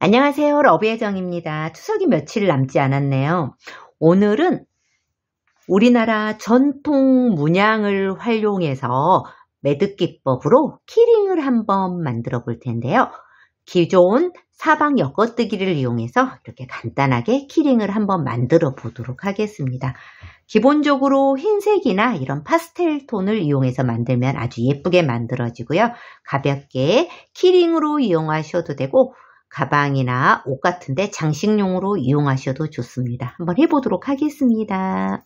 안녕하세요. 러비예정입니다 추석이 며칠 남지 않았네요. 오늘은 우리나라 전통 문양을 활용해서 매듭기법으로 키링을 한번 만들어 볼 텐데요. 기존 사방 엮어뜨기를 이용해서 이렇게 간단하게 키링을 한번 만들어 보도록 하겠습니다. 기본적으로 흰색이나 이런 파스텔 톤을 이용해서 만들면 아주 예쁘게 만들어지고요. 가볍게 키링으로 이용하셔도 되고 가방이나 옷 같은데 장식용으로 이용하셔도 좋습니다. 한번 해보도록 하겠습니다.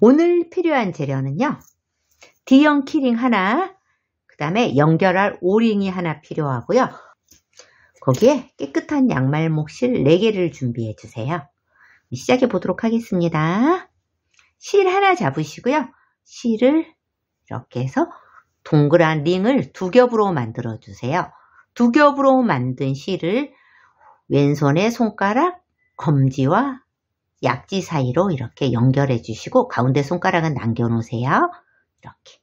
오늘 필요한 재료는요. D형 키링 하나, 그 다음에 연결할 오링이 하나 필요하고요. 거기에 깨끗한 양말 목실 4개를 준비해 주세요. 시작해 보도록 하겠습니다. 실 하나 잡으시고요. 실을 이렇게 해서 동그란 링을 두 겹으로 만들어 주세요. 두 겹으로 만든 실을 왼손의 손가락, 검지와 약지 사이로 이렇게 연결해 주시고 가운데 손가락은 남겨 놓으세요. 이렇게.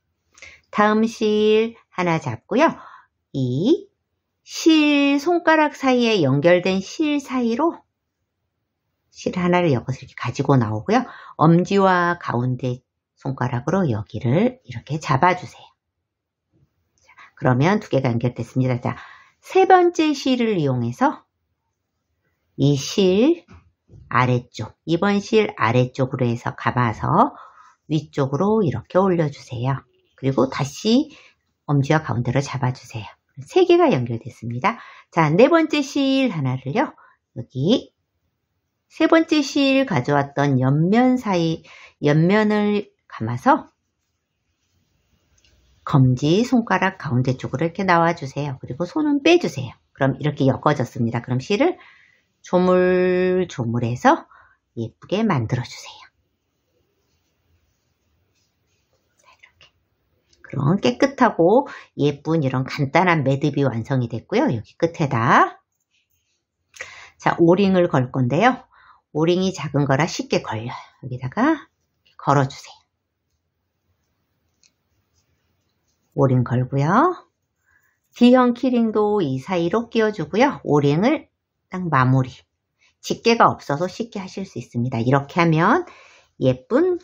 다음 실 하나 잡고요. 이 실 손가락 사이에 연결된 실 사이로 실 하나를 여기서 이렇게 가지고 나오고요. 엄지와 가운데 손가락으로 여기를 이렇게 잡아주세요. 자, 그러면 두 개가 연결됐습니다. 자, 세 번째 실을 이용해서 이 실 아래쪽, 이번 실 아래쪽으로 해서 감아서 위쪽으로 이렇게 올려주세요. 그리고 다시 엄지와 가운데로 잡아주세요. 세 개가 연결됐습니다. 자, 네 번째 실 하나를요. 여기 세 번째 실 가져왔던 옆면 사이, 옆면을 감아서 검지 손가락 가운데 쪽으로 이렇게 나와주세요. 그리고 손은 빼주세요. 그럼 이렇게 엮어졌습니다. 그럼 실을 조물조물해서 예쁘게 만들어주세요. 이렇게. 그럼 깨끗하고 예쁜 이런 간단한 매듭이 완성이 됐고요. 여기 끝에다 자 오링을 걸 건데요. 오링이 작은 거라 쉽게 걸려요. 여기다가 걸어주세요. 오링 걸고요. D형 키링도 이 사이로 끼워주고요. 오링을 딱 마무리. 집게가 없어서 쉽게 하실 수 있습니다. 이렇게 하면 예쁜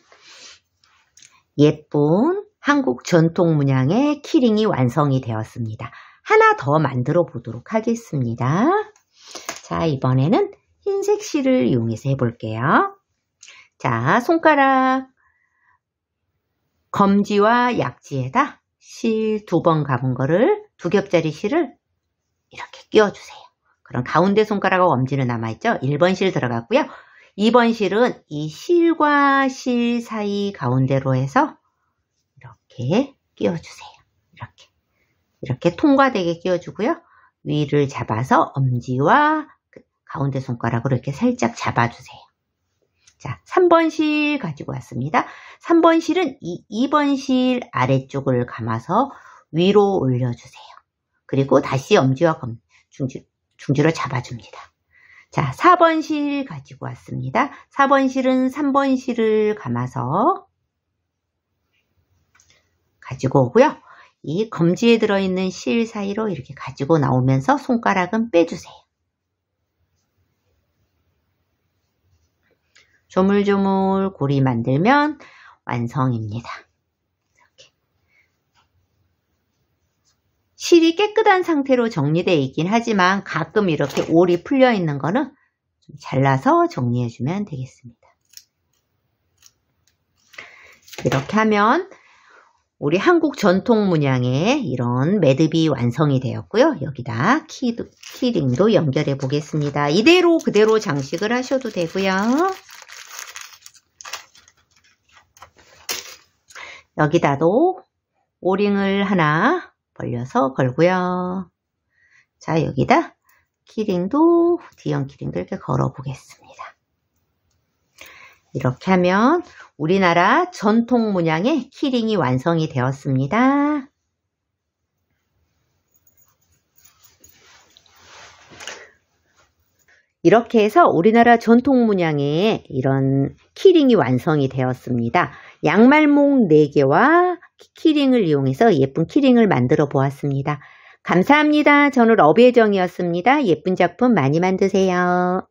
예쁜 한국 전통 문양의 키링이 완성이 되었습니다. 하나 더 만들어 보도록 하겠습니다. 자, 이번에는 흰색 실을 이용해서 해볼게요. 자, 손가락 검지와 약지에다 실두번 감은 거를 두 겹짜리 실을 이렇게 끼워주세요. 그럼 가운데 손가락하고 엄지는 남아있죠? 1번 실 들어갔고요. 2번 실은 이 실과 실 사이 가운데로 해서 이렇게 끼워주세요. 이렇게. 이렇게 통과되게 끼워주고요. 위를 잡아서 엄지와 가운데 손가락으로 이렇게 살짝 잡아주세요. 자, 3번 실 가지고 왔습니다. 3번 실은 이 2번 실 아래쪽을 감아서 위로 올려주세요. 그리고 다시 엄지와 검, 중지, 중지로 잡아줍니다. 자, 4번 실 가지고 왔습니다. 4번 실은 3번 실을 감아서 가지고 오고요. 이 검지에 들어있는 실 사이로 이렇게 가지고 나오면서 손가락은 빼주세요. 조물조물 고리 만들면 완성입니다. 이렇게. 실이 깨끗한 상태로 정리되어 있긴 하지만 가끔 이렇게 올이 풀려 있는 거는 좀 잘라서 정리해주면 되겠습니다. 이렇게 하면 우리 한국 전통 문양의 이런 매듭이 완성이 되었고요. 여기다 키도, 키링도 연결해 보겠습니다. 이대로 그대로 장식을 하셔도 되고요. 여기다도 오링을 하나 벌려서 걸고요. 자 여기다 키링도 D형 키링도 이렇게 걸어 보겠습니다. 이렇게 하면 우리나라 전통 문양의 키링이 완성이 되었습니다. 이렇게 해서 우리나라 전통 문양에 이런 키링이 완성이 되었습니다. 양말몽 4개와 키링을 이용해서 예쁜 키링을 만들어 보았습니다. 감사합니다. 저는 러비의정이었습니다. 예쁜 작품 많이 만드세요.